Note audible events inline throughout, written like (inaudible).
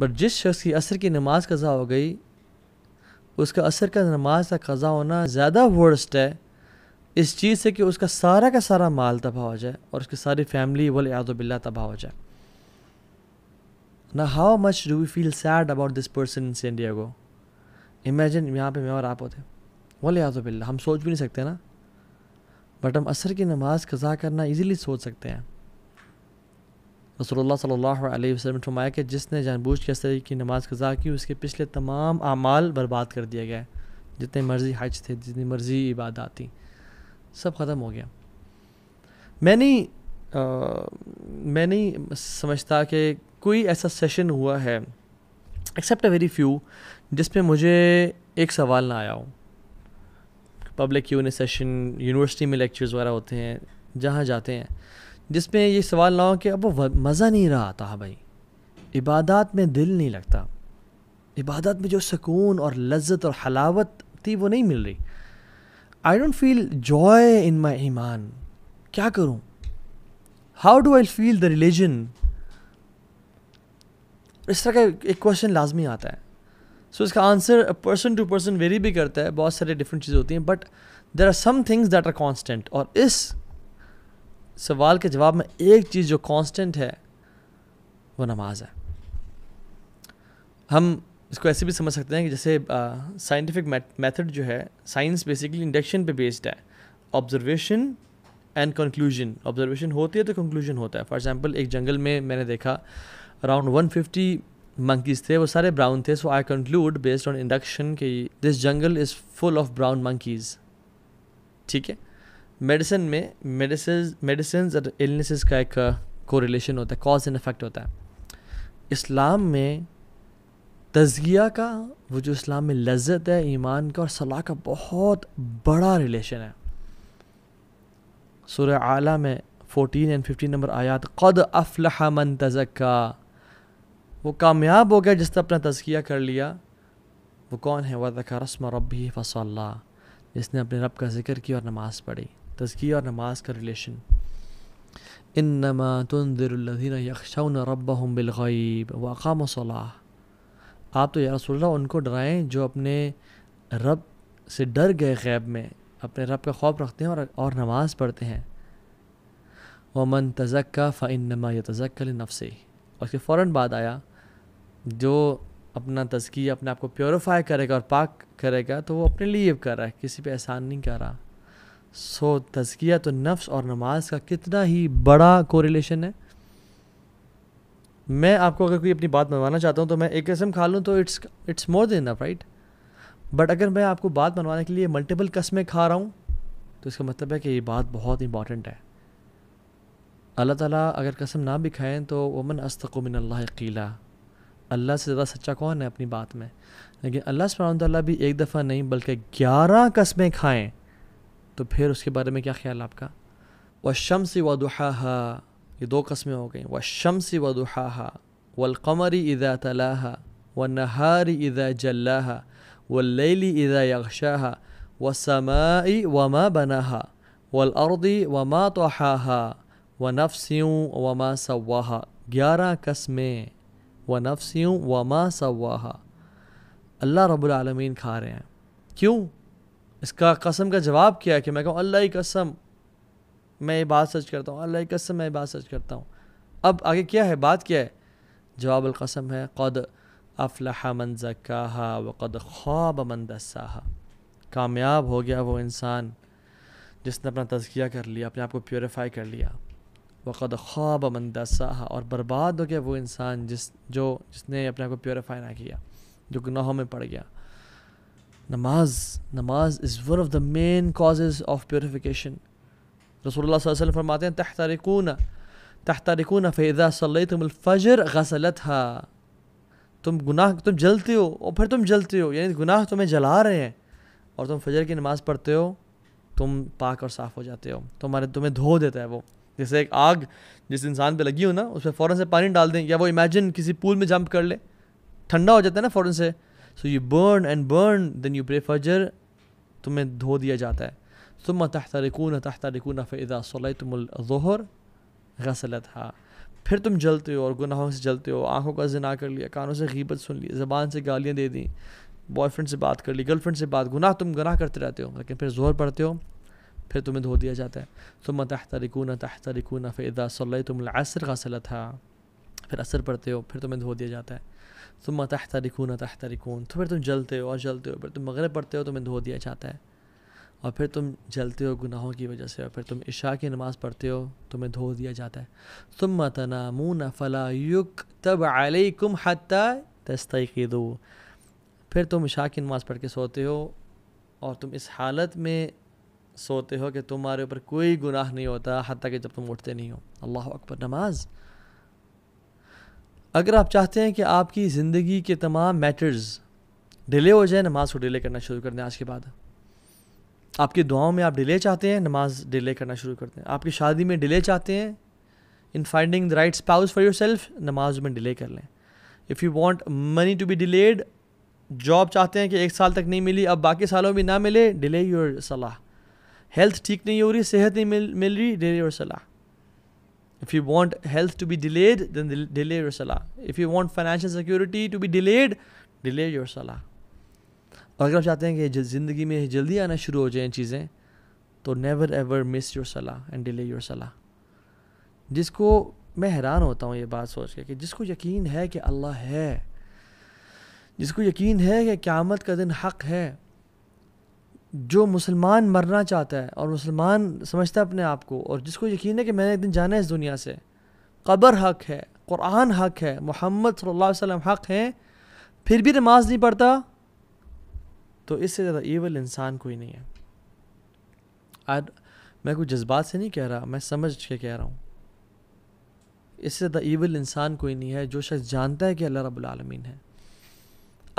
But जिस शख्स की असर की नमाज कज़ा हो गई उसका असर का नमाज का कज़ा होना ज़्यादा वर्स्ट है इस चीज़ से कि उसका सारा का सारा माल तबाह हो जाए और उसकी सारी फैमिली वल बिल्ला तबाह हो जाए ना how much do we feel sad about this person in San Diego imagine यहाँ पे मैं और आप होते वल यादबिल्ला हम सोच भी नहीं सकते ना बट हम असर की नमाज कज़ा करना ईज़िली सोच सकते हैं रसोल्ला सल्ला वसलम फरमाया कि जिसने जानबूझ के असर की नमाज कज़ा की उसके पिछले तमाम अमाल बर्बाद कर दिया गया जितने मर्ज़ी हज थे जितनी मर्ज़ी इबादत थी सब ख़त्म हो गया मैं नहीं आ, मैं नहीं समझता कि कोई ऐसा सेशन हुआ है एक्सेप्ट अ वेरी फ्यू जिस मुझे एक सवाल ना आया हो पब्लिक यूनि सेशन यूनिवर्सिटी में लेक्चर्स वगैरह होते हैं जहाँ जाते हैं जिसमें ये सवाल ना हो कि अब वो मज़ा नहीं रहा आता हाँ भाई इबादत में दिल नहीं लगता इबादत में जो सुकून और लज्जत और हलावत थी वो नहीं मिल रही I don't feel joy in my ईमान क्या करूँ how do I feel the religion इस तरह का एक क्वेश्चन लाजमी आता है सो so, इसका answer person to person vary भी करता है बहुत सारे डिफरेंट चीज़ें होती हैं but there are some things that are constant और इस सवाल के जवाब में एक चीज़ जो कांस्टेंट है वो नमाज है हम इसको ऐसे भी समझ सकते हैं कि जैसे साइंटिफिक मेथड जो है साइंस बेसिकली इंडक्शन पे बेस्ड है ऑब्जर्वेशन एंड कंक्लूजन ऑब्जर्वेशन होती है तो कंक्लूजन होता है फॉर एग्जांपल एक जंगल में मैंने देखा अराउंड 150 मंकीज़ थे वो सारे ब्राउन थे so I conclude based on induction कि this jungle is full of brown monkeys ठीक है मेडिसिन में मेडिसिन और इलनेसेस का एक कोरिलेशन uh, होता है कॉज एंड इफेक्ट होता है इस्लाम में तजिया का वो जो इस्लाम में लज्जत है ईमान का और सलाह का बहुत बड़ा रिलेशन है सुर आला में फोटीन एंड फिफ्टीन नंबर आयात क़द अफलह मन तजक्का वो कामयाब हो गया जिसने अपना तजकिया कर लिया वो कौन है वह तक रस्म रबी फसल्ला जिसने अपने रब का जिक्र किया और नमाज़ पढ़ी तस्की और नमाज का रिलेशन इन नमा तुंदिरदीन यकशन रब हम बिलगैब वाकाम सलाह आप तो या उनको डराएं जो अपने रब से डर गए गैब में अपने रब का खौफ रखते हैं और और नमाज पढ़ते हैं वमन तजक्का फ़ाइन नमा या तजक्ल नफसे और उसके फ़ौर बाद आया जो अपना तज़की अपने आप को प्योरीफाई करेगा और पाक करेगा तो वो अपने लिए कर रहा है किसी पे एहसान नहीं कर रहा सो तजकिया तो नफ्स और नमाज का कितना ही बड़ा कोरिलेशन है मैं आपको अगर कोई अपनी बात मनवाना चाहता हूँ तो मैं एक कसम खा लूँ तो it's it's more than enough right but अगर मैं आपको बात मनवाने के लिए मल्टीपल कस्में खा रहा हूँ तो इसका मतलब है कि ये बात बहुत इंपॉर्टेंट है अल्लाह ताला अगर कसम ना भी खाएँ तो वमन अस्तकुमिन अल्लाह कीला अल्लाह से ज़्यादा सच्चा कौन है अपनी बात में लेकिन अल्लाह सुबह भी एक दफ़ा नहीं बल्कि ग्यारह कस्में खाएँ तो फिर उसके बारे में क्या ख्याल आपका व शम्स व दुहा ये दो कस्में हो गई व शम्स व दुहा वलकमरी इज़ा तला व नहारी इदा जल्ला व लेली इज़ा यक्षा व समाई वमा बनाहा वलअर्दी वमा तोहा व व वमा सवा ग्यारह कस्में व व वमा सवा अल्लाह रबालमीन खा रहे हैं क्यों इसका कसम का जवाब क्या है कि मैं कहूँ अल्लाह की कसम मैं ये बात सच करता हूँ अल्लाह की कसम मैं ये बात सच करता हूँ अब आगे क्या है बात क्या है जवाब अलकसम है कद अफला मन जका व कद ख्वाब मन कामयाब हो गया वो इंसान जिसने अपना तजकिया कर लिया अपने आप को प्योरीफाई कर लिया वक़द ख्वाब मन और बर्बाद हो गया वो इंसान जिस जो जिसने अपने आप को प्योरीफाई ना किया जो गुनाहों में पड़ गया नमाज namaz is one of the main causes of purification रसोल फरमाते हैं तह तहतारिकून तहतारिकून फ़ैज़ा सल्लतमफ़जर गसलत हा तुम गुनाह तुम जलते हो और फिर तुम जलते हो यानी गुनाह तुम्हें जला रहे हैं और तुम फजर की नमाज़ पढ़ते हो तुम पाक और साफ़ हो जाते हो तुम्हारे तुम्हें धो देता है वो जैसे एक आग जिस इंसान पर लगी हो ना उस पर फ़ौर से पानी डाल दें या वो इमेजिन किसी पूल में जंप कर ले ठंडा हो जाता है ना फ़ौरन से so you burn and burn then you pray Fajr तुम्हें धो दिया जाता है तुम तहतरिकून तहतरिकून फ़ैज़ा सलातमज़हर गसलत हा फिर तुम जलते हो और गुनाहों से जलते हो आँखों का जना कर लिया कानों से गीबत सुन ली ज़बान से गालियाँ दे दी बॉयफ्रेंड से बात कर ली गर्लफ्रेंड से बात गुनाह तुम गुनाह करते रहते हो लेकिन फिर जोर पढ़ते हो फिर तुम्हें धो दिया जाता है तुम तहतरिकून तहतरिकून फ़ैदा सल्ला तुम असर गसलत हा फिर असर पढ़ते हो फिर तुम्हें धो दिया जाता है सुम्मा तहतरिकून तहतरिकून तो फिर तुम जलते हो और जलते हो फिर तुम मगरब पढ़ते हो तुम्हें धो दिया जाता है और फिर तुम जलते हो गुनाहों की वजह से और फिर तुम इशा की नमाज़ पढ़ते हो तुम्हें धो दिया जाता है सुम तनामून फ़ला युक तब अलकुम हती दो फिर तुम इशा की नमाज़ पढ़ के सोते हो और तुम इस हालत में सोते हो कि तुम्हारे ऊपर कोई गुनाह नहीं होता हती कि जब तुम उठते नहीं हो अल्लाह अकबर नमाज़ अगर आप चाहते हैं कि आपकी ज़िंदगी के तमाम मैटर्स डिले हो जाए नमाज़ को डिले करना शुरू कर दें आज के बाद आपकी दुआओं में आप डिले चाहते हैं नमाज डिले करना शुरू कर दें आपकी शादी में डिले चाहते हैं in finding the right spouse for yourself नमाज में डिले कर लें if you want money to be delayed job चाहते हैं कि एक साल तक नहीं मिली अब बाकी सालों में ना मिले डिले योर सलाह हेल्थ ठीक नहीं हो रही सेहत नहीं मिल मिल रही delay your salah If you want health to be delayed, then del- delay your salah. If you want financial security to be delayed, delay your salah. और अगर आप चाहते हैं कि ज़िंदगी में जल्दी आना शुरू हो जाएँ चीज़ें तो never ever miss your salah and delay your salah जिसको मैं हैरान होता हूँ ये बात सोच के कि जिसको यकीन है कि अल्लाह है जिसको यकीन है कि क़्यामत का दिन हक है जो मुसलमान मरना चाहता है और मुसलमान समझता है अपने आप को और जिसको यकीन है कि मैंने एक दिन जाना है इस दुनिया से कबर हक है कुरान हक है मोहम्मद सल्लल्लाहु अलैहि वसल्लम हक हैं फिर भी नमाज नहीं पढ़ता तो इससे ज़्यादा ईवल इंसान कोई नहीं है आज मैं कोई जज्बात से नहीं कह रहा मैं समझ के कह रहा हूँ इससे ज़्यादा ईवल इंसान कोई नहीं है जो शख्स जानता है कि अल्लाह रब्बुल है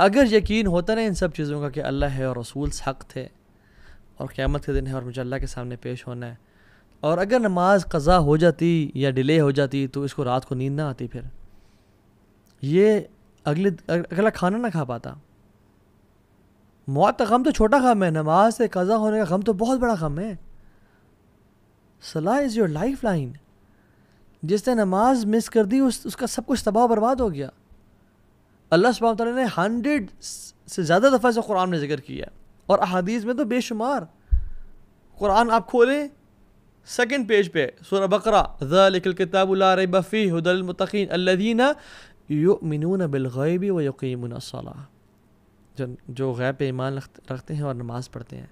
अगर यकीन होता ना इन सब चीज़ों का कि अल्लाह है और रसूल हक थे और क़्यामत के दिन है और मुझे अल्लाह के सामने पेश होना है और अगर नमाज कज़ा हो जाती या डिले हो जाती तो इसको रात को नींद ना आती फिर ये अगले अगला खाना ना खा पाता मौत का गम तो छोटा गम है नमाज से कज़ा होने का गम तो बहुत बड़ा गम है सलाह इज़ योर लाइफ लाइन जिसने नमाज मिस कर दी उस उसका सब कुछ तबाह बर्बाद हो गया अल्लाह सुबह ने हंड्रेड से ज़्यादा दफ़ा से कुरान में जिक्र किया और अहदीस में तो बेशुमार कुरान आप खोलें सेकेंड पेज पे सूर बकरा ज़लिकल किताबुल्लार बफ़ी हदलमतिन अल्लदीना युमिनून बिलगैबी व यकीमन जो जो गैब पे ईमान रखते हैं और नमाज़ पढ़ते हैं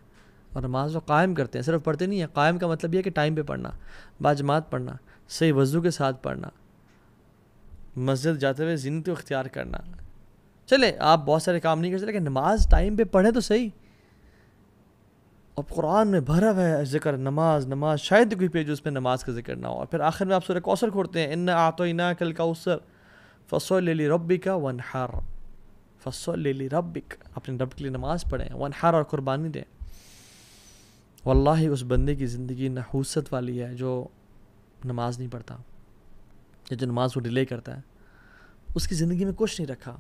और नमाज वो तो कायम करते हैं सिर्फ पढ़ते नहीं हैं कायम का मतलब यह कि टाइम पे पढ़ना बाजमात पढ़ना सही वज़ू के साथ पढ़ना मस्जिद जाते हुए जिंदगी को इख्तियार करना चले आप बहुत सारे काम नहीं कर सकते लेकिन नमाज टाइम पे पढ़े तो सही और कुरान में भरा हुआ है जिक्र नमाज नमाज शायद कोई पेज उस पर नमाज का जिक्र ना हो और फिर आखिर में आप सूर्य कौसर खोड़ते हैं इन इना कल का फसो फसल ली का वन हार फसो ली रबिक अपने रब के लिए नमाज पढ़ें वन हार और कुर्बानी दें वल्ला उस बंदे की ज़िंदगी नहूसत वाली है जो नमाज नहीं पढ़ता या जो नमाज को डिले करता है उसकी ज़िंदगी में कुछ नहीं रखा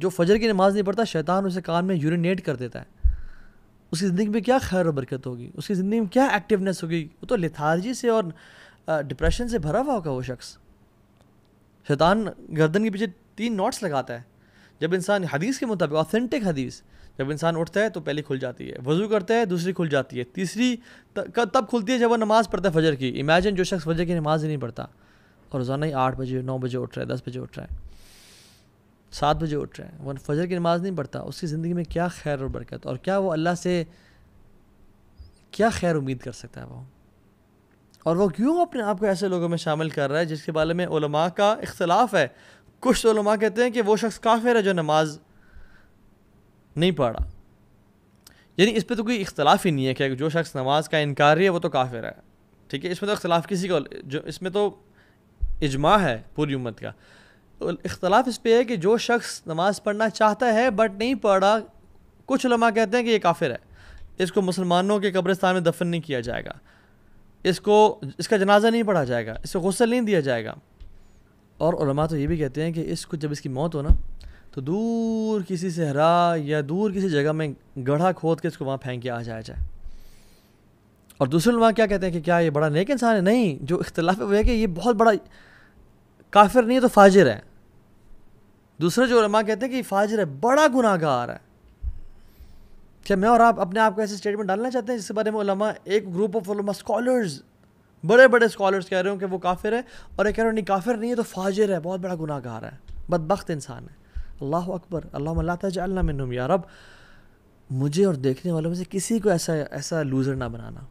जो फजर की नमाज़ नहीं पढ़ता शैतान उसे कान में यूरिनेट कर देता है उसकी ज़िंदगी में क्या खैर बरकत होगी उसकी ज़िंदगी में क्या एक्टिवनेस होगी वो तो लिथार्जी से और डिप्रेशन से भरा हुआ होगा वो शख्स शैतान गर्दन के पीछे तीन नोट्स लगाता है जब इंसान हदीस के मुताबिक ऑथेंटिक हदीस जब इंसान उठता है तो पहली खुल जाती है वज़ू करता है दूसरी खुल जाती है तीसरी तब खुलती है जब वह नमाज़ पढ़ता है फजर की इमेजिन जो शख्स फजर की नमाज़ ही नहीं पढ़ता और रोज़ाना ही आठ बजे नौ बजे उठ रहा है दस बजे उठ रहा है सात बजे उठ रहा है वो फजर की नमाज़ नहीं पढ़ता उसकी ज़िंदगी में क्या खैर और बरकत और क्या वो अल्लाह से क्या खैर उम्मीद कर सकता है वो और वो क्यों अपने आप को ऐसे लोगों में शामिल कर रहा है जिसके बारे में उलमा का इख्तलाफ है कुछ ओलमा कहते हैं कि वो शख्स काफिर है जो नमाज नहीं पढ़ा यानी इस पर तो कोई इख्तलाफ ही नहीं है कि जो शख्स नमाज का इनकारी है वो तो काफिर है ठीक है इसमें तो इख्तलाफ किसी का जो इसमें तो इजमा है पूरी उम्मत का इख्तलाफ इस पे है कि जो शख्स नमाज़ पढ़ना चाहता है बट नहीं पढ़ा कुछ लमा कहते हैं कि ये काफिर है इसको मुसलमानों के कब्रिस्तान में दफन नहीं किया जाएगा इसको इसका जनाजा नहीं पढ़ा जाएगा इसको गसल नहीं दिया जाएगा और तो ये भी कहते हैं कि इसको जब इसकी मौत हो ना तो दूर किसी सहरा या दूर किसी जगह में गढ़ा खोद के इसको वहाँ फेंक के आ जाया जाए और दूसरे वहाँ क्या कहते हैं कि क्या ये बड़ा नेक इंसान है नहीं जो इख्तलाफ है है कि ये बहुत बड़ा काफिर नहीं है तो फाजिर है दूसरे जो रमा कहते हैं कि फाजर है बड़ा गुनाहगार है क्या मैं और आप अपने आप को ऐसे स्टेटमेंट डालना चाहते हैं जिसके बारे में उलमा एक ग्रुप ऑफ उलमा स्कॉलर्स बड़े बड़े स्कॉलर्स कह रहे हो कि वो काफिर है और एक कह रहे हो नहीं काफिर नहीं है तो फाजिर है बहुत बड़ा गुनाहगार है बदबख्त इंसान है अल्लाह अकबर अल्लाह तजल्ला मिनम या रब मुझे और देखने वालों में से किसी को ऐसा ऐसा लूज़र ना बनाना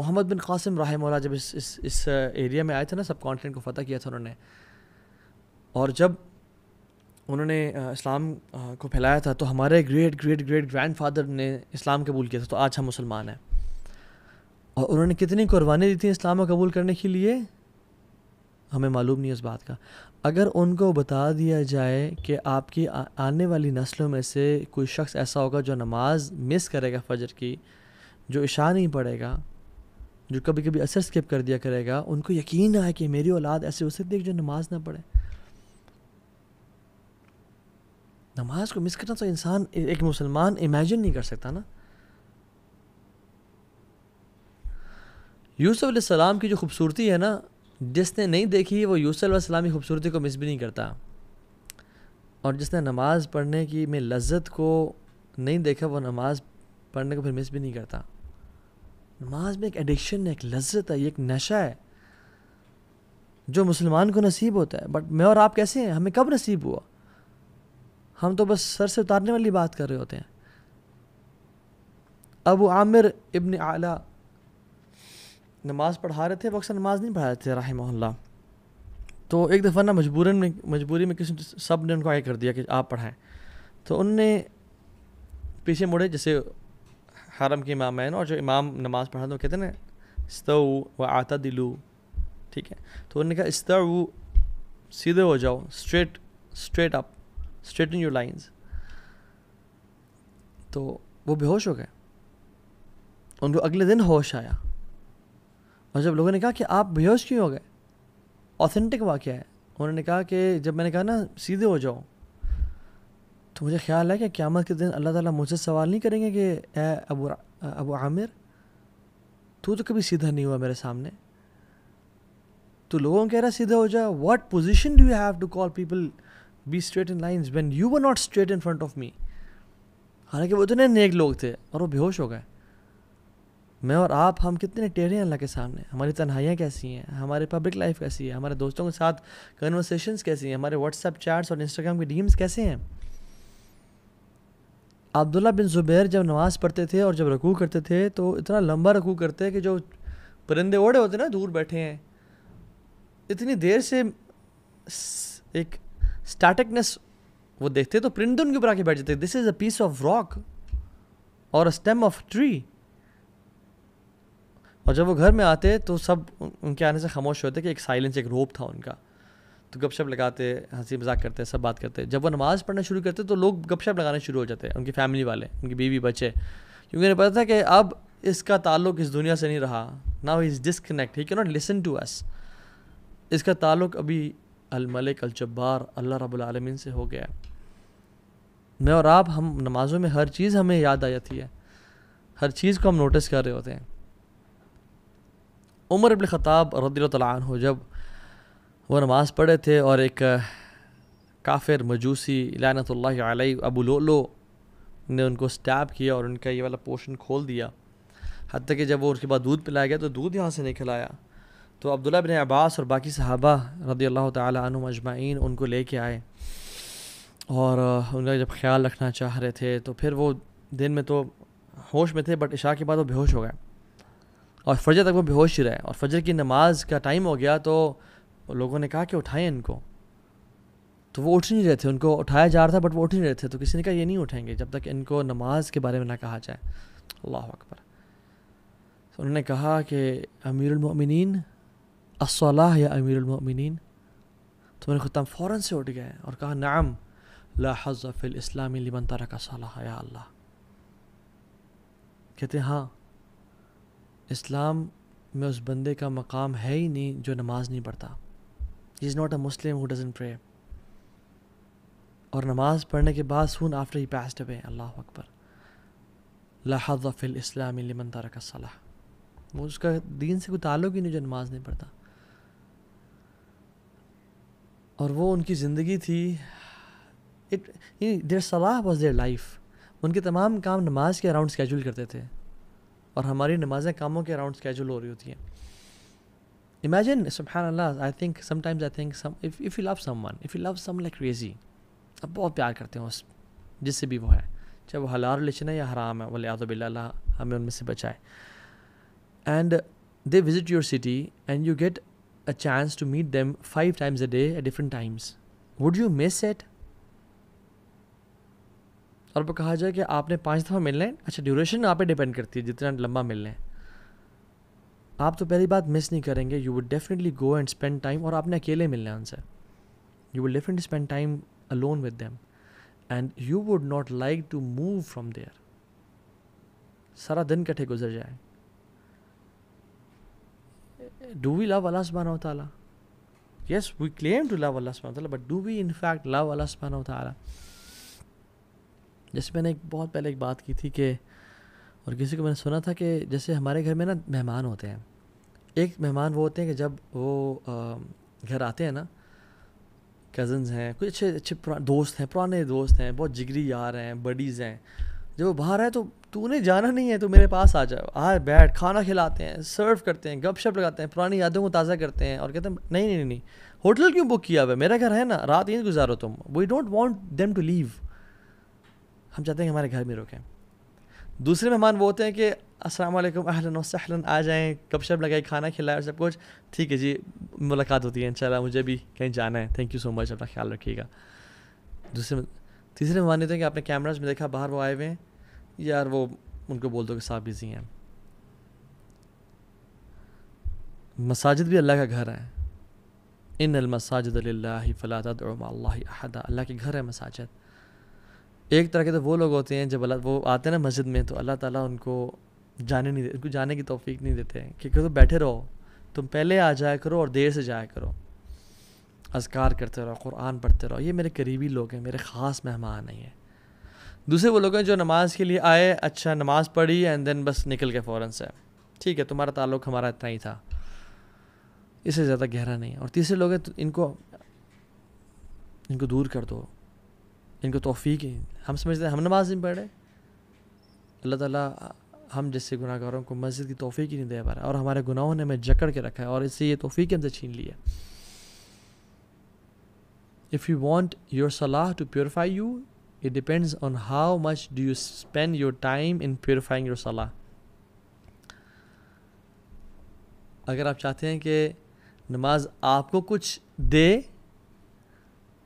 मोहम्मद बिन कासिम राह मौला जब इस इस, इस एरिया में आए थे ना सब कॉन्टिनेंट को फतह किया था उन्होंने और जब उन्होंने इस्लाम को फैलाया था तो हमारे great great great grandfather ने इस्लाम कबूल किया था तो आज हम मुसलमान हैं और उन्होंने कितनी कुर्बानी दी थी इस्लाम को कबूल करने के लिए हमें मालूम नहीं इस बात का अगर उनको बता दिया जाए कि आपकी आने वाली नस्लों में से कोई शख्स ऐसा होगा जो नमाज मिस करेगा फजर की जो इशा नहीं पढ़ेगा जो कभी कभी असर स्किप कर दिया करेगा उनको यकीन आए कि मेरी औलाद ऐसे हो सकती है जो नमाज ना पढ़े नमाज को मिस करना तो इंसान एक मुसलमान इमेजिन नहीं कर सकता ना यूसुफ सलाम की जो खूबसूरती है ना जिसने नहीं देखी वो यूसुफ सलाम की खूबसूरती को मिस भी नहीं करता और जिसने नमाज़ पढ़ने की में लज्जत को नहीं देखा वो नमाज़ पढ़ने को फिर मिस भी नहीं करता नमाज में एक एडिक्शन है एक लज्जत है एक नशा है जो मुसलमान को नसीब होता है बट मैं और आप कैसे हैं हमें कब नसीब हुआ हम तो बस सर से उतारने वाली बात कर रहे होते हैं अबू आमिर इबन आला नमाज पढ़ा रहे थे वो अक्सर नमाज नहीं पढ़ा रहे थे राहिमल्ला तो एक दफ़ा ना मजबूरन में मजबूरी में किसी सब ने उनको आगे कर दिया कि आप पढ़ाएँ तो उनने पीछे मुड़े जैसे हरम के इमाम है ना और जो इमाम नमाज पढ़ा हैं कहते हैं ना स्तऊ व आता दिलू ठीक है तो उन्होंने कहा स्तऊ सीधे हो जाओ straight straight up in your lines तो वो बेहोश हो गए उनको अगले दिन होश आया और जब लोगों ने कहा कि आप बेहोश क्यों हो गए ऑथेंटिक वाक्य है उन्होंने कहा कि जब मैंने कहा ना सीधे हो जाओ तो मुझे ख्याल है कि क़्यामत के दिन अल्लाह ताला मुझसे सवाल नहीं करेंगे कि ए अबू अबू आमिर तू तो कभी सीधा नहीं हुआ मेरे सामने तो लोगों कह रहा सीधा हो जा what position do you have to call people be straight in lines when you were not straight in front of me हालांकि वो इतने नेक लोग थे और वो बेहोश हो गए मैं और आप हम कितने टेढ़े हैं अल्लाह के सामने हमारी तन्हाइयाँ कैसी हैं हमारे पब्लिक लाइफ कैसी है हमारे दोस्तों के साथ कन्वर्सेशंस कैसी हैं हमारे व्हाट्सएप चैट्स और इंस्टाग्राम के डीम्स कैसे हैं अब्दुल्ला बिन ज़ुबैर जब नमाज़ पढ़ते थे और जब रकू करते थे तो इतना लंबा रकू करते कि जो परिंदे ओढ़े होते ना दूर बैठे हैं इतनी देर से एक स्टैटिकनेस वो देखते तो प्रिंट उनके ऊपर आके बैठ जाते this is a piece of rock और अ स्टेम ऑफ ट्री और जब वो घर में आते तो सब उनके आने से खामोश होते कि एक साइलेंस एक रोप था उनका तो गपशप लगाते हंसी मजाक करते सब बात करते जब वो नमाज़ पढ़ना शुरू करते तो लोग गपशप लगाना शुरू हो जाते हैं उनकी फैमिली वाले उनकी बीवी बच्चे क्योंकि उन्हें पता था कि अब इसका ताल्लुक इस दुनिया से नहीं रहा now is disconnect he cannot not listen to us इसका ताल्लुक अभी अलमलिक अलजब्बार अल्लाह रबालमीन से हो गया मैं और आप हम नमाज़ों में हर चीज़ हमें याद आ जाती है हर चीज़ को हम नोटिस कर रहे होते हैं उमर इबन ख़ताब रदी हो जब वो नमाज़ पढ़े थे और एक काफिर मजूसी लानतल्ल अबू लोलो ने उनको स्टैप किया और उनका ये वाला पोर्शन खोल दिया हती कि जब वो उसके बाद दूध पिलाया गया तो दूध यहाँ से निकल आया तो अब्दुल्ला बिन अब्बास और बाकी सहाबा रदी अल्लाह तुम अजमाइन उनको लेके आए और उनका जब ख्याल रखना चाह रहे थे तो फिर वो दिन में तो होश में थे बट इशा के बाद वो बेहोश हो गए और फजर तक वो बेहोश ही रहे और फजर की नमाज का टाइम हो गया तो लोगों ने कहा कि उठाएं इनको तो वो उठ नहीं रहे थे उनको उठाया जा रहा था बट वो उठ नहीं रहे थे तो किसी ने कहा ये नहीं उठेंगे जब तक इनको नमाज के बारे में ना कहा जाए अल्लाह अकबर तो उन्होंने कहा कि अमीरमिन असलाह या अमीरमिन तो मेरे खुदा फ़ौर से उठ गए और कहा नाम ला हज़फ़िल इस्लामी लिमन तारा का सलाह या अल्लाह कहते हाँ इस्लाम में उस बंदे का मकाम है ही नहीं जो नमाज़ नहीं पढ़ता he is not a Muslim who doesn't pray और नमाज पढ़ने के बाद soon after he passed away Allah अकबर लहाज़ फ़िल इस्लामी लिमन का सलाह वो उसका दीन से कोई ताल्लुक ही नहीं जो नमाज़ नहीं पढ़ता और वो उनकी ज़िंदगी थी इट देर सलाह वॉज देयर लाइफ उनके तमाम काम नमाज के अराउंड स्केजूल करते थे और हमारी नमाजें कामों के अराउंड स्केजूल हो रही होती हैं इमेजिन सुबहान Allah I think sometimes I think some if you love someone if you love some like crazy अब बहुत प्यार करते हैं उस जिससे भी वो है चाहे वो हलार रिलेशन है या हराम है वलियात बिल्ल हमें उनमें से बचाए and they visit your city and you get a chance to meet them five times a day at different times. Would you miss it? और पर कहा जाए कि आपने पांच दफ़ा मिलना है अच्छा ड्यूरेशन आप पे डिपेंड करती है जितना लंबा मिलना है आप तो पहली बात मिस नहीं करेंगे you would definitely go and spend time और आपने अकेले मिलना है उनसे you would definitely spend time alone with them and you would not like to move from there सारा दिन कट्ठे गुजर जाए do we love Allah subhanahu wa ta'ala? Yes, we claim to love Allah subhanahu wa ta'ala, but do we in fact love Allah subhanahu wa ta'ala? जैसे मैंने एक बहुत पहले एक बात की थी कि और किसी को मैंने सुना था कि जैसे हमारे घर में ना मेहमान होते हैं एक मेहमान वो होते हैं कि जब वो घर आते हैं ना कज़न्स हैं कुछ अच्छे अच्छे दोस्त हैं पुराने दोस्त हैं बहुत जिगरी यार हैं बडीज़ हैं जब वो बाहर आए तो तूने जाना नहीं है तो मेरे पास आ जाओ आ बैठ खाना खिलाते हैं सर्व करते हैं गपशप लगाते हैं पुरानी यादों को ताज़ा करते हैं और कहते हैं नहीं नहीं नहीं होटल क्यों बुक किया हुआ है मेरा घर है ना रात यहीं गुजारो तुम we don't want them to leave हम चाहते हैं हमारे घर में रुकें दूसरे मेहमान वो होते हैं कि अस्सलाम वालेकुम अहलन वसहलन आ जाएं गपशप लगाई खाना खिलाए और सब कुछ ठीक है जी मुलाकात होती है इंशाल्लाह मुझे भी कहीं जाना है थैंक यू सो मच अपना ख्याल रखिएगा दूसरे तीसरे मेहमान ये थे कि आपने कैमराज में देखा बाहर वो आए हुए हैं यार वो उनको बोल दो कि साहब बिज़ी हैं मसाजिद भी अल्लाह का घर है इन अल मसाजिद अल्लाह के घर है मसाजिद एक तरह के तो वो लोग होते हैं जब अल्लाह वो आते हैं ना मस्जिद में तो अल्लाह ताला उनको जाने नहीं देते उनको जाने की तोफ़ी नहीं देते हैं क्योंकि तो बैठे रहो तुम पहले आ जाया करो और देर से जाया करो अजकार करते रहो कुरान पढ़ते रहो ये मेरे करीबी लोग हैं मेरे ख़ास मेहमान हैं दूसरे वो लोग हैं जो नमाज के लिए आए अच्छा नमाज पढ़ी एंड देन बस निकल के फ़ौरन से ठीक है तुम्हारा ताल्लुक हमारा इतना ही था इससे ज़्यादा गहरा नहीं और तीसरे लोग हैं तो इनको इनको दूर कर दो इनको तोफ़ी की हम समझते हैं हम नमाज नहीं पढ़े अल्लाह ताला हम जैसे गुनाहगारों को मस्जिद की तोफ़ी ही नहीं दे पा रहा और हमारे गुनाहों ने हमें जकड़ के रखा है और इससे ये तोफ़ी के हमसे छीन ली है if you want your salah to purify you it depends on how much do you spend your time in purifying your salah अगर आप चाहते हैं कि नमाज आपको कुछ दे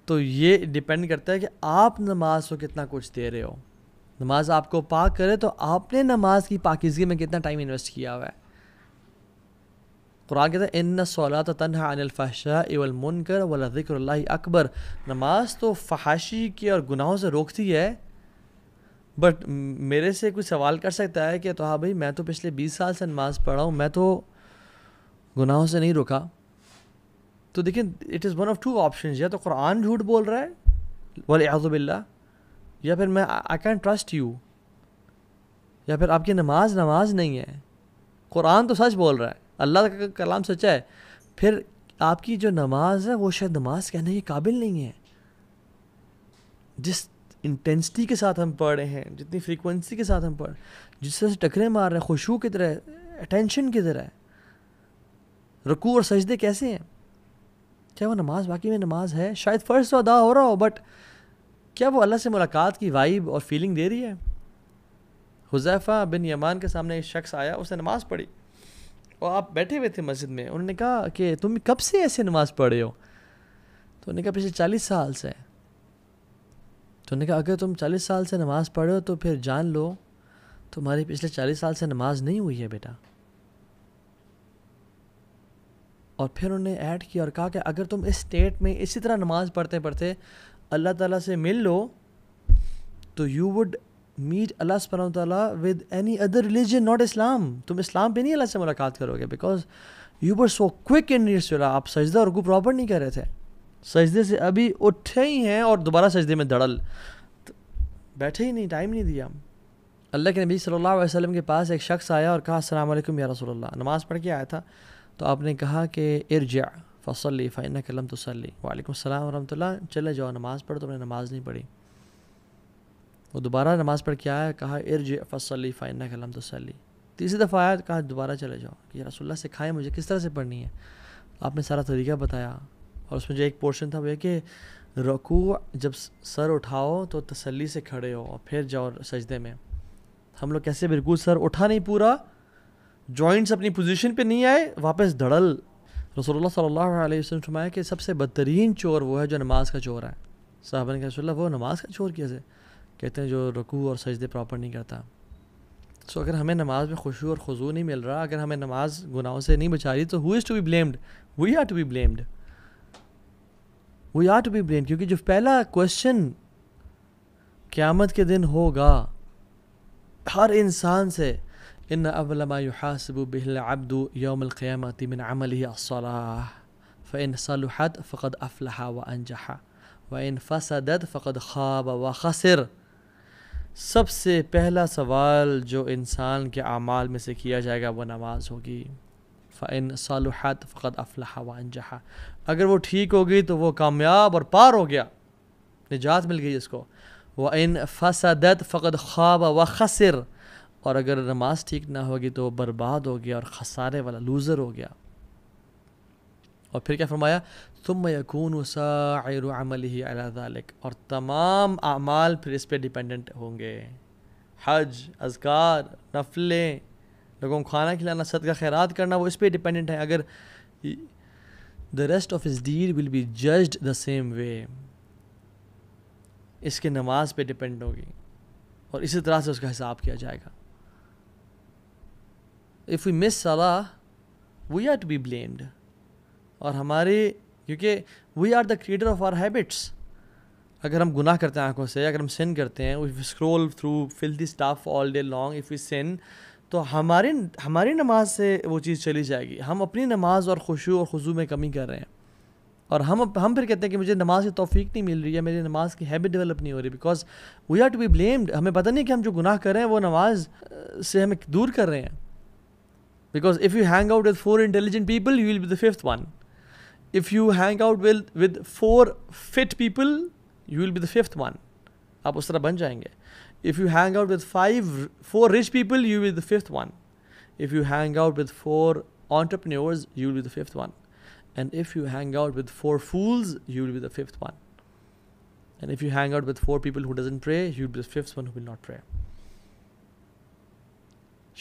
तो ये डिपेंड करता है कि आप नमाज को कितना कुछ दे रहे हो नमाज आपको पाक करे तो आपने नमाज की पाकिजगी में कितना टाइम इन्वेस्ट किया हुआ है कुरान कहते हैं इन सौलात तनहा अनफ़ाशा इवलमुनकर वला ज़िक्र अकबर नमाज तो फहाशी की और गुनाहों से रोकती है बट मेरे से कोई सवाल कर सकता है कि तो हाँ भाई मैं तो पिछले बीस साल से नमाज़ पढ़ा हूँ मैं तो गुनाहों से नहीं रुका तो देखिए it is one of two option या तो कुरान झूठ बोल रहा है वाले आजबिल्ला या फिर मैं आई कैन ट्रस्ट यू या फिर आपकी नमाज नमाज नहीं है कुरान तो सच बोल रहा है अल्लाह का कलाम सच्चा है फिर आपकी जो नमाज है वो शायद नमाज कहने के काबिल नहीं है जिस इंटेंसिटी के साथ हम पढ़ रहे हैं जितनी फ्रीक्वेंसी के साथ हम पढ़ जिस तरह से टकरे मार रहे हैं खुशबू की तरह अटेंशन की तरह रकू और सजदे कैसे हैं क्या वो नमाज बाकी में नमाज है शायद फ़र्ज तो अदा हो रहा हो बट क्या वो अल्लाह से मुलाकात की वाइब और फीलिंग दे रही है हुजैफ़ा बिन यमान के सामने एक शख्स आया उसने नमाज़ पढ़ी और आप बैठे हुए थे मस्जिद में उन्होंने कहा कि तुम कब से ऐसे नमाज़ पढ़ रहे हो तो उन्होंने कहा पिछले चालीस साल से तो उन्होंने कहा अगर तुम चालीस साल से नमाज़ पढ़ रहे हो तो फिर जान लो तुम्हारी पिछले चालीस साल से नमाज नहीं हुई है बेटा और फिर उन्होंने ऐड किया और कहा कि अगर तुम इस स्टेट में इसी तरह नमाज़ पढ़ते पढ़ते अल्लाह ताला से मिल लो तो यू वुड मीट अल्लाह सुबहान ताली with any other religion not Islam तुम इस्लाम पे नहीं अल्लाह से मुलाकात करोगे because you were so quick in your आप सजदा और रुकू प्रॉपर नहीं कर रहे थे सजदे से अभी उठे ही हैं और दोबारा सजदे में धड़ल तो बैठे ही नहीं टाइम नहीं दिया अल्लाह के नबी सल्लल्लाहु अलैहि वसल्लम के पास एक शख्स आया और कहा असलम या रसोल्ला नमाज़ पढ़ के आया था तो आपने कहा कि इर्जा फसल फ़ैन कलम तसली वालेकुम सलाम वरहमल्ला चले जाओ नमाज़ पढ़ो तुमने नमाज़ नहीं पढ़ी वो दोबारा नमाज़ पढ़ के आया कहा इर्ज फसली फ़ाइन कलम तसली तीसरी दफ़ा आया कहा दोबारा चले जाओ कि रसोल्ला सिखाएं मुझे किस तरह से पढ़नी है आपने सारा तरीका बताया और उसमें जो एक पोर्शन था वो है कि रकू जब सर उठाओ तो तसली से खड़े हो और फिर जाओ सजदे में हम लोग कैसे बिल्कुल सर उठा नहीं पूरा जॉइंट्स अपनी पोजीशन पे नहीं आए वापस धड़ल रसोल्ला सल्लल्लाहु वसल्लम फरमाया कि सबसे बदतरीन चोर वो है जो नमाज का चोर है साहबन के रसोल्ला वो नमाज का चोर कैसे कहते हैं जो रकू और सजदे प्रॉपर नहीं करता सो अगर हमें नमाज में खुशू और खजू नहीं मिल रहा अगर हमें नमाज गुनाहों से नहीं बचा रही तो who is to be blamed we are to be blamed we are to be blamed क्योंकि जो पहला क्वेश्चन क़्यामत के दिन होगा हर इंसान से इन अवलमासबबिलबदू यौमक़्यामती मिन अमल फ़िन सलहत फ़क़द अफलाह व अनजहा व इन फ़सदत फ़क़द ख़ाब व खसर सबसे पहला सवाल जो इंसान के अमाल में से किया जाएगा वह नमाज होगी फ़ैन सालहत फ़कत अफलाह वन जहाँ अगर वो ठीक होगी तो वो कामयाब और पार हो गया निजात मिल गई इसको व इन फसदत फ़कत ख्वाब व खसर और अगर नमाज ठीक ना होगी तो बर्बाद हो गया और खसारे वाला लूज़र हो गया और फिर क्या फरमाया तुम यकून सायर अमल ही अलाक और तमाम अमाल फिर इस पर डिपेंडेंट होंगे हज अजगार नफलें लोगों को खाना खिलाना सदका खैरात करना वो इस पर डिपेंडेंट है अगर the rest of his deed will be judged the same way इसके नमाज पे डिपेंड होगी और इसी तरह से उसका हिसाब किया जाएगा if we miss salah we are to be blamed और हमारे क्योंकि we are the creator of our habits अगर हम गुनाह करते हैं आंखों से अगर हम सिन करते हैं if scroll through filthy stuff all day long if you sin तो हमारे हमारी नमाज से वो चीज़ चली जाएगी हम अपनी नमाज और खुशू और खुजू में कमी कर रहे हैं और हम हम फिर कहते हैं कि मुझे नमाज की तोफ़ी नहीं मिल रही है मेरी नमाज की हैबिट डेवलप नहीं हो रही because we are to be blamed हमें पता नहीं कि हम जो गुनाह कर रहे हैं वो नमाज से हमें दूर कर रहे हैं because if you hang out with four intelligent people you will be the fifth one if you hang out with with four fit people you will be the fifth one आप उस तरह बन जाएंगे if you hang out with five four rich people you will be the fifth one if you hang out with four entrepreneurs you will be the fifth one and if you hang out with four fools you will be the fifth one and if you hang out with four people who doesn't pray you will be the fifth one who will not pray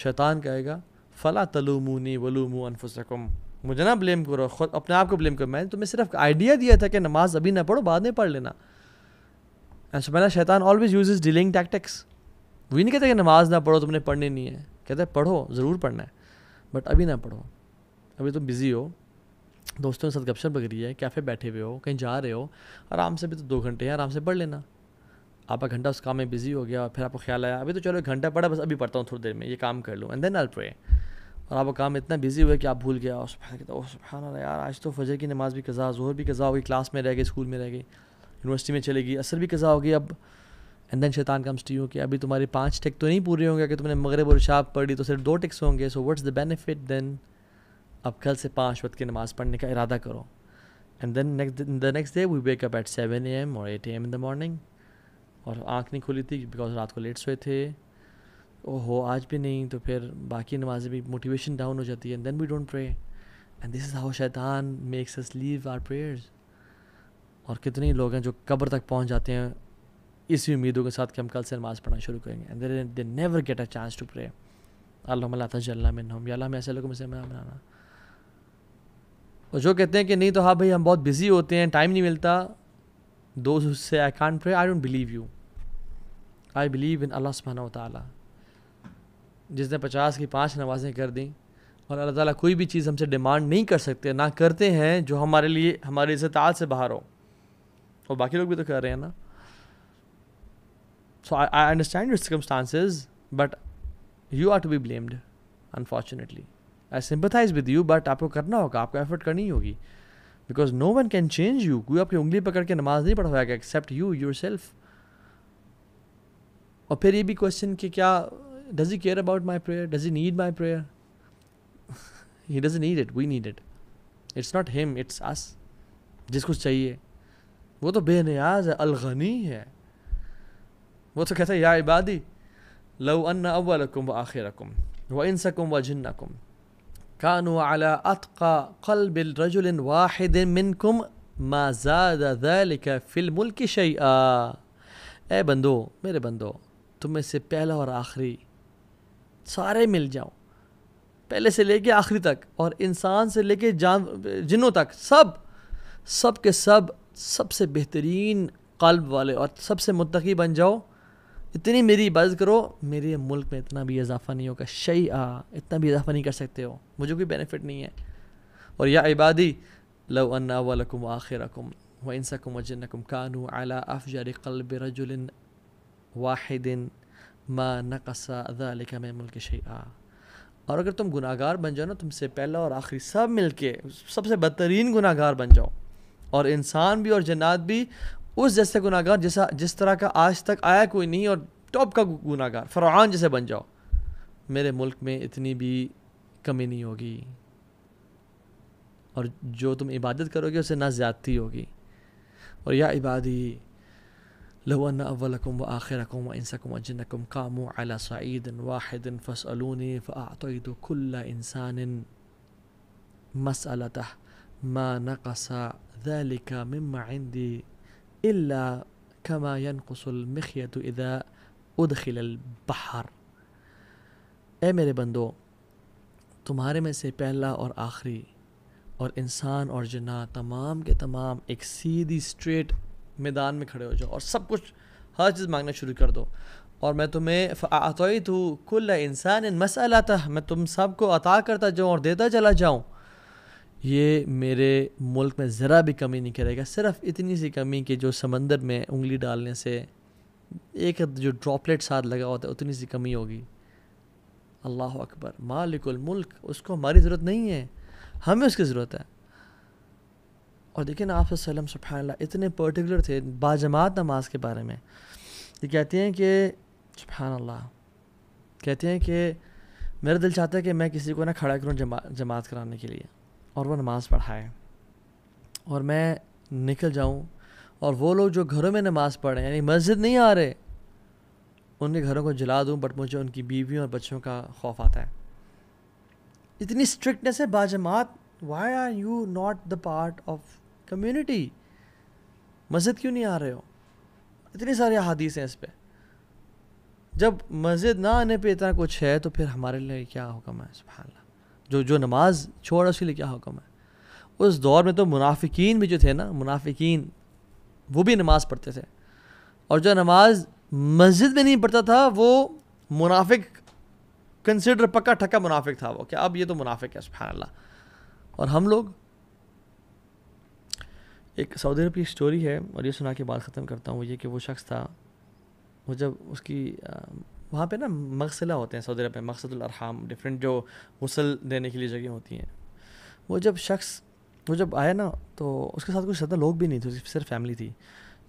शैतान kahega फला तलूमूनी walumu अनफुसकुम मुझे ना blame करो खुद अपने आप को blame करो मैंने तुम्हें सिर्फ आइडिया दिया था कि नमाज अभी ना पढ़ो बाद में पढ़ लेना ऐसा मैंने शैतान always use is delaying tactics वही नहीं कहते कि नमाज ना पढ़ो तुमने पढ़नी नहीं है कहते पढ़ो ज़रूर पढ़ना है बट अभी ना पढ़ो अभी तुम बिज़ी हो दोस्तों के साथ गपशप बगरी है कैफ़े बैठे हुए हो कहीं जा रहे हो आराम से भी तो दो घंटे हैं आराम से पढ़ लेना आपका घंटा उस काम में बिज़ी हो गया और फिर आपको ख्याल आया अभी तो चलो एक घंटा पढ़ा बस अभी पढ़ता हूँ थोड़ी देर में ये काम कर लूँ एंड देन आल प्रे और आप काम इतना बिजी हुए कि आप भूल गया और सुबह कहता यार आज तो फजर की नमाज़ भी कज़ा जोहर भी कज़ा होगी क्लास में रह गई स्कूल में रह गई यूनिवर्सिटी में चलेगी असर भी कज़ा होगी अब एंड देन शैतान कम स्टी हो कि अभी तुम्हारी पाँच टेक तो नहीं पूरे होंगे कि तुमने मगरब और शाप पढ़ी तो सिर्फ दो टेक्स होंगे so what's the benefit then अब कल से पाँच वक्त की नमाज़ पढ़ने का इरादा करो and then next the next day we wake up at seven A M और at A M in the morning और आँख नहीं खुली थी बिकॉज रात को लेट सोए थे हो आज भी नहीं तो फिर बाकी नमाजें भी मोटिवेशन डाउन हो जाती है and then we don't pray and this is how Shaitan makes us leave our prayers और कितने ही लोग हैं जो कब्र तक पहुंच जाते हैं इसी उम्मीदों के साथ कि हम कल से नमाज़ पढ़ना शुरू करेंगे and they never get a chance to pray Allah तजल्ला मिन या ऐसे लोगों में से मैं बनाना और जो कहते हैं कि नहीं तो हाँ भाई हम बहुत बिजी होते हैं टाइम नहीं मिलता दोस्त उससे I can pray I don't believe you I believe in Allah सुबहाना ताली जिसने पचास की पाँच नमाज़ें कर दी और अल्लाह ताला कोई भी चीज़ हमसे डिमांड नहीं कर सकते ना करते हैं जो हमारे लिए हमारे आज से बाहर हो और बाकी लोग भी तो कर रहे हैं ना so I understand your circumstances but you are to be blamed unfortunately I sympathize with you but आपको करना होगा आपको एफर्ट करनी होगी because no one can change you कोई आपकी उंगली पकड़ के नमाज नहीं पढ़वाएगा एक्सेप्ट यू योर सेल्फ और फिर ये भी क्वेश्चन कि क्या does he care about my prayer? Does he need my prayer? (laughs) he doesn't need it. We need it. It's not him. It's us. जिसको चाहिए वो तो बेनियाज है अलगनी है वो तो कहता है या इबादी लव अन अव्वलकुम व आखिरकुम व इनसकुम व जिन्नकुम कानू अला अतका कल्ब रजुल वाहिद मिनकुम मा ज़्यादा ذلك फिल मुल्क शैआ ए बंदो मेरे बंदो तुम में से पहला और आखिरी सारे मिल जाओ पहले से लेके आखिरी तक और इंसान से लेके जान जिनों तक सब सब के सब सबसे बेहतरीन कल्ब वाले और सबसे मुतकी बन जाओ इतनी मेरी इबादत करो मेरे मुल्क में इतना भी इजाफा नहीं होगा शई आ इतना भी इजाफा नहीं कर सकते हो मुझे कोई बेनिफिट नहीं है और या इबादी लव अन्ना वलकुम आखिरकुम व इनसकुम वजनकुम कानू अला अफजर कल्ब रजुल वाहिदिन मा नकसा अदालिका में मुल्क शैया और अगर तुम गुनागार बन जाओ ना तुमसे पहला और आखिरी सब मिलके सबसे बदतरीन गुनागार बन जाओ और इंसान भी और जन्नात भी उस जैसे गुनागार जैसा जिस तरह का आज तक आया कोई नहीं और टॉप का गुनागार फ़रहान जैसे बन जाओ मेरे मुल्क में इतनी भी कमी नहीं होगी और जो तुम इबादत करोगे उससे ना ज़्यादती होगी और या इबादी لو أن أولكم وآخركم وإنسكم وجنكم قاموا على صعيد واحد فاسألوني فأعطيت كل إنسان مسألته ما نقص ذلك مما عندي إلا كما ينقص المخية إذا أدخل البحر اے میرے بندو تمہارے میں سے پہلا اور آخری اور انسان اور جنا تمام کے تمام ایک سیدھی سٹریٹ मैदान में खड़े हो जाओ और सब कुछ हर चीज़ मांगना शुरू कर दो और मैं तुम्हें आतोई तो कुल इंसान इन मसला था मैं तुम सबको अता करता जाऊँ और देता चला जाऊँ ये मेरे मुल्क में ज़रा भी कमी नहीं करेगा सिर्फ इतनी सी कमी कि जो समंदर में उंगली डालने से एक जो ड्रॉपलेट साथ लगा होता है उतनी सी कमी होगी अल्लाह अकबर मालिकुल मुल्क उसको हमारी ज़रूरत नहीं है हमें उसकी ज़रूरत है और देखिए ना आप वसम सुबहानल्ला इतने पर्टिकुलर थे बाजमात नमाज के बारे में ये कहते हैं कि सुबहानल्ला कहते हैं कि मेरा दिल चाहता है कि मैं किसी को ना खड़ा करूँ जमा जमात कराने के लिए और वो नमाज़ पढ़ाए और मैं निकल जाऊँ और वो लोग जो घरों में नमाज़ पढ़ें यानी मस्जिद नहीं आ रहे उनके घरों को जला दूँ बट मुझे उनकी बीवियों और बच्चों का खौफ आता है इतनी स्ट्रिक्टनेस है बाजमात why are you not the part of community मस्जिद क्यों नहीं आ रहे हो इतनी सारी अहादीस हैं इस पर जब मस्जिद ना आने पे इतना कुछ है तो फिर हमारे लिए क्या हुक्म है सुबहानला जो जो नमाज छोड़ उसके लिए क्या हुक्म है उस दौर में तो मुनाफिकीन भी जो थे ना मुनाफिकीन वो भी नमाज़ पढ़ते थे और जो नमाज मस्जिद में नहीं पढ़ता था वो मुनाफिक कंसिडर पक्का ठक्का मुनाफिक था वो क्या अब ये तो मुनाफिक है सुबह और हम लोग एक सऊदी अरब की स्टोरी है और ये सुना के बात ख़त्म करता हूँ ये कि वो शख्स था वो जब उसकी वहाँ पे ना मगसला होते हैं सऊदी अरब में मकसदुलरहम डिफरेंट जो गसल देने के लिए जगह होती हैं वो जब शख्स वो जब आया ना तो उसके साथ कुछ ज़्यादा लोग भी नहीं थे उसकी सिर्फ फैमिली थी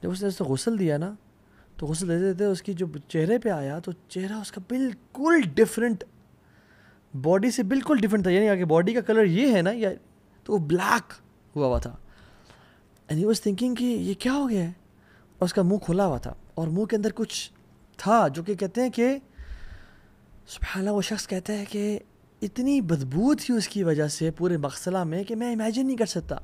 जब उसने उसको गसल दिया ना तो गसल देते देते उसकी जो चेहरे पर आया तो चेहरा उसका बिल्कुल डिफरेंट बॉडी से बिल्कुल डिफरेंट था यानी आगे बॉडी का कलर ये है ना या तो वो ब्लैक हुआ हुआ था एंड ही वॉज थिंकिंग कि ये क्या हो गया है और उसका मुंह खुला हुआ था और मुंह के अंदर कुछ था जो कि कहते हैं कि सुबहला वो शख्स कहता है कि इतनी बदबू थी उसकी वजह से पूरे मकसला में कि मैं इमेजिन नहीं कर सकता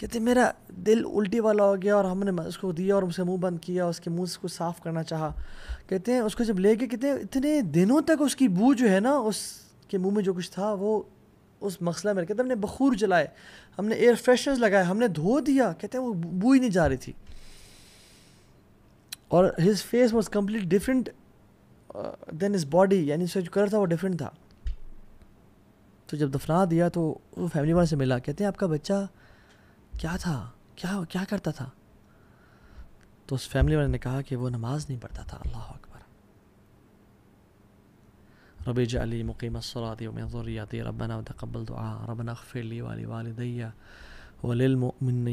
कहते मेरा दिल उल्टी वाला हो गया और हमने उसको दिया और उसे मुंह बंद किया उसके मुंह कुछ साफ़ करना चाहा कहते हैं उसको जब ले के कहते हैं इतने दिनों तक उसकी बू जो है ना उसके मुंह में जो कुछ था वो उस मसला में कहते हमने बखूर जलाए हमने एयर फ्रेशनर्स लगाए हमने धो दिया कहते हैं वो बू ही नहीं जा रही थी और his face was complete different than his body यानी उसका जो कलर था वो डिफरेंट था तो जब दफना दिया तो वो फैमिली वाले से मिला कहते हैं आपका बच्चा क्या था क्या क्या करता था तो उस फैमिली वाले ने कहा कि वो नमाज़ नहीं पढ़ता था अल्लाह رب اجعل لي مقيم الصلاة ومن ذريتي ربنا وتقبل دعاء ربنا اغفر لي ولوالدي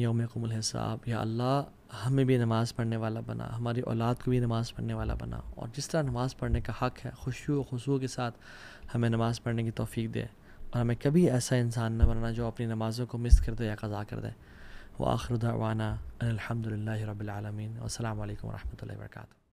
يوم يقوم الحساب يا अल्लाह हमें भी नमाज़ पढ़ने वाला बना हमारी औलाद को भी नमाज़ पढ़ने वाला बना और जिस तरह नमाज़ पढ़ने का हक़ है खुशू खसू के साथ हमें नमाज़ पढ़ने की तोफ़ी दे और हमें कभी ऐसा इंसान न बनना जो अपनी नमाज़ों को मिस कर दे या कज़ा कर दे व आखिर दावाना अलहमदिल्ला रबालमीन असल वरहमल वर्का